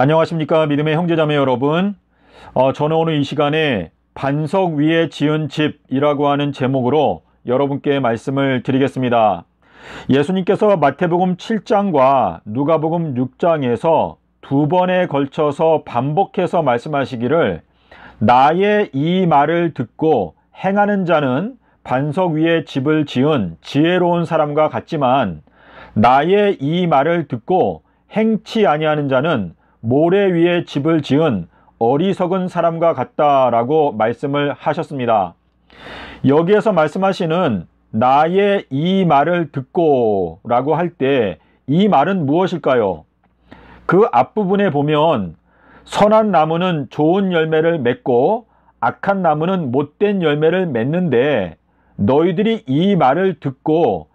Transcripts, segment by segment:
안녕하십니까 믿음의 형제자매 여러분 어, 저는 오늘 이 시간에 반석 위에 지은 집이라고 하는 제목으로 여러분께 말씀을 드리겠습니다 예수님께서 마태복음 7장과 누가복음 6장에서 두 번에 걸쳐서 반복해서 말씀하시기를 나의 이 말을 듣고 행하는 자는 반석 위에 집을 지은 지혜로운 사람과 같지만 나의 이 말을 듣고 행치 아니하는 자는 모래 위에 집을 지은 어리석은 사람과 같다라고 말씀을 하셨습니다. 여기에서 말씀하시는 나의 이 말을 듣고 라고 할 때 이 말은 무엇일까요? 그 앞부분에 보면 선한 나무는 좋은 열매를 맺고 악한 나무는 못된 열매를 맺는데 너희들이 이 말을 듣고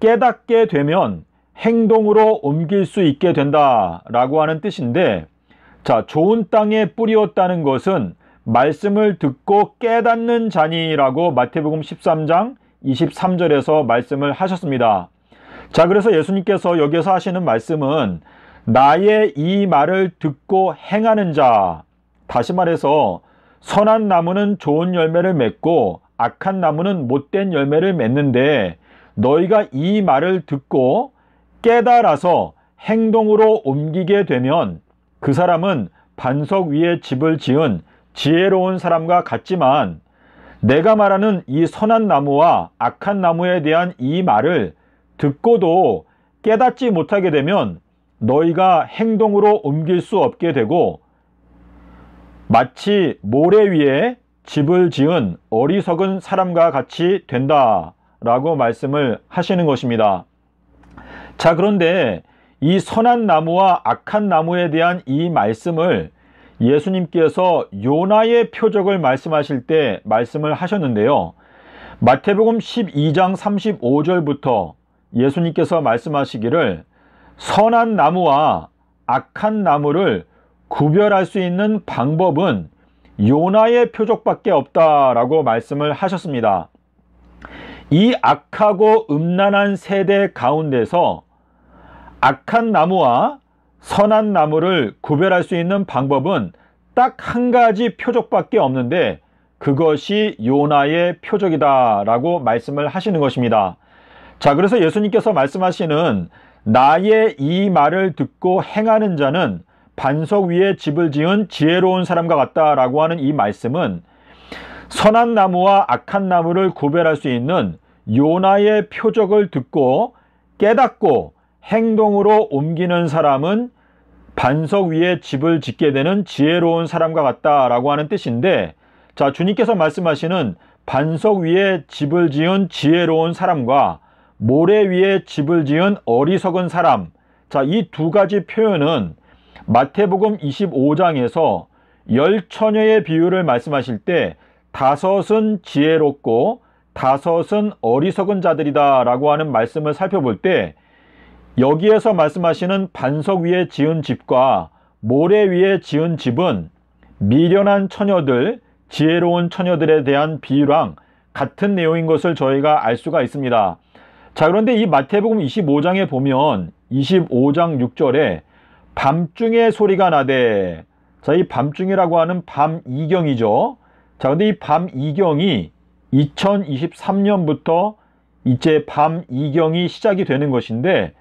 깨닫게 되면 행동으로 옮길 수 있게 된다라고 하는 뜻인데 자, 좋은 땅에 뿌리었다는 것은 말씀을 듣고 깨닫는 자니라고 마태복음 13장 23절에서 말씀을 하셨습니다. 자, 그래서 예수님께서 여기서 하시는 말씀은 나의 이 말을 듣고 행하는 자. 다시 말해서 선한 나무는 좋은 열매를 맺고 악한 나무는 못된 열매를 맺는데 너희가 이 말을 듣고 깨달아서 행동으로 옮기게 되면 그 사람은 반석 위에 집을 지은 지혜로운 사람과 같지만 내가 말하는 이 선한 나무와 악한 나무에 대한 이 말을 듣고도 깨닫지 못하게 되면 너희가 행동으로 옮길 수 없게 되고 마치 모래 위에 집을 지은 어리석은 사람과 같이 된다 라고 말씀을 하시는 것입니다. 자, 그런데 이 선한 나무와 악한 나무에 대한 이 말씀을 예수님께서 요나의 표적을 말씀하실 때 말씀을 하셨는데요. 마태복음 12장 35절부터 예수님께서 말씀하시기를 선한 나무와 악한 나무를 구별할 수 있는 방법은 요나의 표적밖에 없다라고 말씀을 하셨습니다. 이 악하고 음란한 세대 가운데서 악한 나무와 선한 나무를 구별할 수 있는 방법은 딱 한 가지 표적밖에 없는데 그것이 요나의 표적이다 라고 말씀을 하시는 것입니다. 자, 그래서 예수님께서 말씀하시는 나의 이 말을 듣고 행하는 자는 반석 위에 집을 지은 지혜로운 사람과 같다 라고 하는 이 말씀은 선한 나무와 악한 나무를 구별할 수 있는 요나의 표적을 듣고 깨닫고 행동으로 옮기는 사람은 반석 위에 집을 짓게 되는 지혜로운 사람과 같다라고 하는 뜻인데 자, 주님께서 말씀하시는 반석 위에 집을 지은 지혜로운 사람과 모래 위에 집을 지은 어리석은 사람. 자, 이 두 가지 표현은 마태복음 25장에서 열 처녀의 비유를 말씀하실 때 다섯은 지혜롭고 다섯은 어리석은 자들이다라고 하는 말씀을 살펴볼 때 여기에서 말씀하시는 반석 위에 지은 집과 모래 위에 지은 집은 미련한 처녀들, 지혜로운 처녀들에 대한 비유랑 같은 내용인 것을 저희가 알 수가 있습니다. 자, 그런데 이 마태복음 25장에 보면 25장 6절에 밤중에 소리가 나되 자, 이 밤중이라고 하는 밤 이경이죠. 자, 근데 이밤 이경이 2023년부터 이제 밤 이경이 시작이 되는 것인데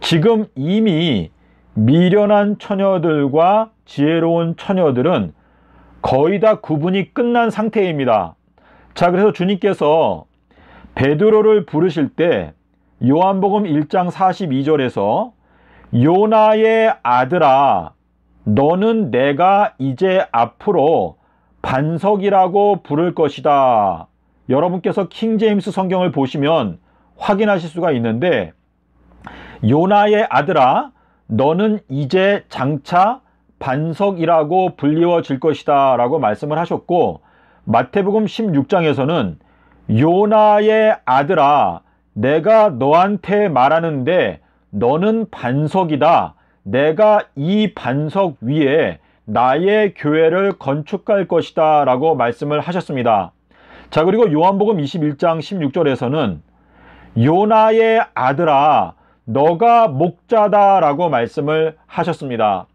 지금 이미 미련한 처녀들과 지혜로운 처녀들은 거의 다 구분이 끝난 상태입니다. 자, 그래서 주님께서 베드로를 부르실 때 요한복음 1장 42절에서 요나의 아들아 너는 내가 이제 앞으로 반석이라고 부를 것이다. 여러분께서 킹제임스 성경을 보시면 확인하실 수가 있는데 요나의 아들아 너는 이제 장차 반석이라고 불리워질 것이다 라고 말씀을 하셨고 마태복음 16장에서는 요나의 아들아 내가 너한테 말하는데 너는 반석이다 내가 이 반석 위에 나의 교회를 건축할 것이다 라고 말씀을 하셨습니다 자 그리고 요한복음 21장 16절에서는 요나의 아들아 너가 목자다라고 말씀을 하셨습니다.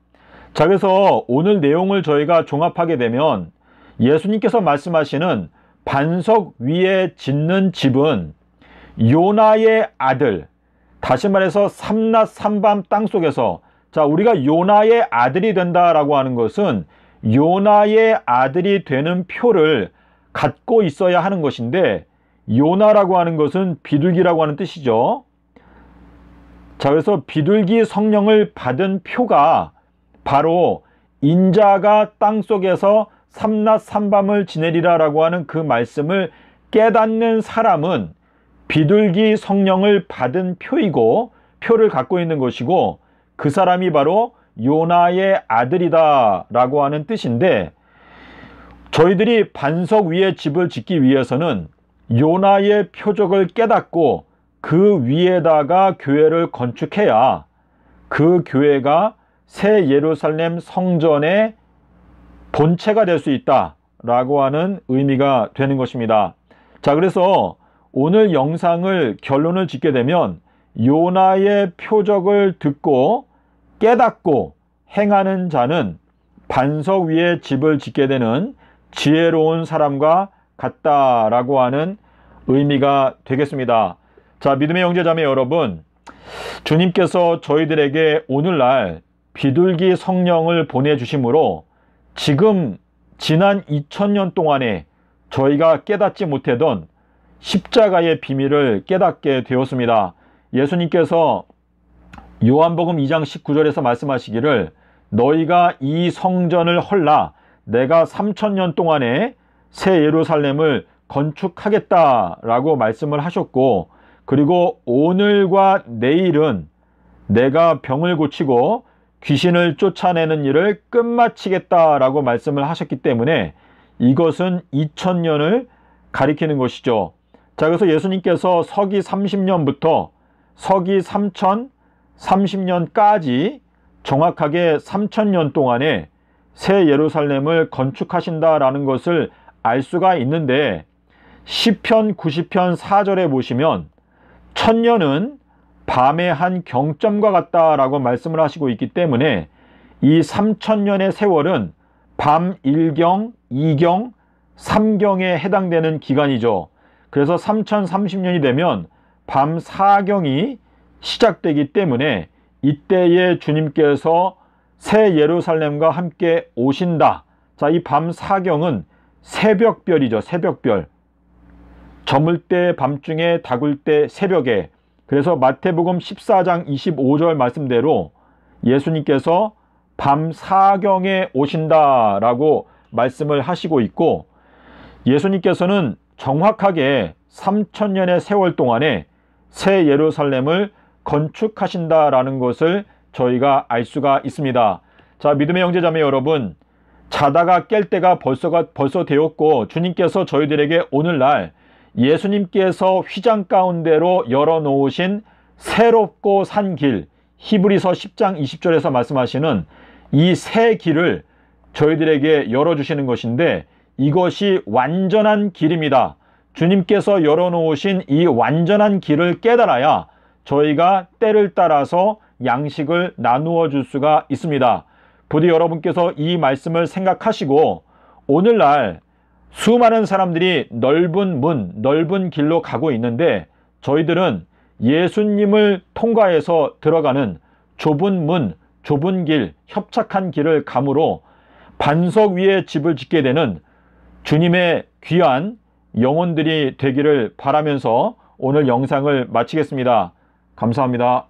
자, 그래서 오늘 내용을 저희가 종합하게 되면 예수님께서 말씀하시는 반석 위에 짓는 집은 요나의 아들, 다시 말해서 삼낮 삼밤 땅 속에서 자, 우리가 요나의 아들이 된다라고 하는 것은 요나의 아들이 되는 표를 갖고 있어야 하는 것인데 요나라고 하는 것은 비둘기라고 하는 뜻이죠. 자, 그래서 비둘기 성령을 받은 표가 바로 인자가 땅 속에서 삼낮 삼밤을 지내리라 라고 하는 그 말씀을 깨닫는 사람은 비둘기 성령을 받은 표이고 표를 갖고 있는 것이고 그 사람이 바로 요나의 아들이다 라고 하는 뜻인데 저희들이 반석 위에 집을 짓기 위해서는 요나의 표적을 깨닫고 그 위에다가 교회를 건축해야 그 교회가 새 예루살렘 성전의 본체가 될 수 있다 라고 하는 의미가 되는 것입니다. 자, 그래서 오늘 영상을 결론을 짓게 되면 요나의 표적을 듣고 깨닫고 행하는 자는 반석 위에 집을 짓게 되는 지혜로운 사람과 같다라고 하는 의미가 되겠습니다. 자, 믿음의 형제자매 여러분, 주님께서 저희들에게 오늘날 비둘기 성령을 보내주심으로 지금 지난 2000년 동안에 저희가 깨닫지 못했던 십자가의 비밀을 깨닫게 되었습니다. 예수님께서 요한복음 2장 19절에서 말씀하시기를 너희가 이 성전을 헐라 내가 3 0 0 0년 동안에 새 예루살렘을 건축하겠다라고 말씀을 하셨고 그리고 오늘과 내일은 내가 병을 고치고 귀신을 쫓아내는 일을 끝마치겠다라고 말씀을 하셨기 때문에 이것은 2000년을 가리키는 것이죠. 자, 그래서 예수님께서 서기 30년부터 서기 3030년까지 정확하게 3000년 동안에 새 예루살렘을 건축하신다라는 것을 알 수가 있는데 시편 90편 4절에 보시면 천년은 밤의 한 경점과 같다라고 말씀을 하시고 있기 때문에 이 3천년의 세월은 밤 1경, 2경, 3경에 해당되는 기간이죠. 그래서 3030년이 되면 밤 4경이 시작되기 때문에 이때에 주님께서 새 예루살렘과 함께 오신다. 자, 이 밤 4경은 새벽별이죠. 새벽별. 저물 때 밤중에 다을때 새벽에 그래서 마태복음 14장 25절 말씀대로 예수님께서 밤 사경에 오신다라고 말씀을 하시고 있고 예수님께서는 정확하게 3천년의 세월 동안에 새 예루살렘을 건축하신다라는 것을 저희가 알 수가 있습니다. 자, 믿음의 형제자매 여러분, 자다가 깰 때가 벌써가 벌써 되었고 주님께서 저희들에게 오늘날 예수님께서 휘장 가운데로 열어놓으신 새롭고 산 길, 히브리서 10장 20절에서 말씀하시는 이 새 길을 저희들에게 열어주시는 것인데 이것이 완전한 길입니다. 주님께서 열어놓으신 이 완전한 길을 깨달아야 저희가 때를 따라서 양식을 나누어 줄 수가 있습니다. 부디 여러분께서 이 말씀을 생각하시고 오늘날 수많은 사람들이 넓은 문, 넓은 길로 가고 있는데 저희들은 예수님을 통과해서 들어가는 좁은 문, 좁은 길, 협착한 길을 감으로 반석 위에 집을 짓게 되는 주님의 귀한 영혼들이 되기를 바라면서 오늘 영상을 마치겠습니다. 감사합니다.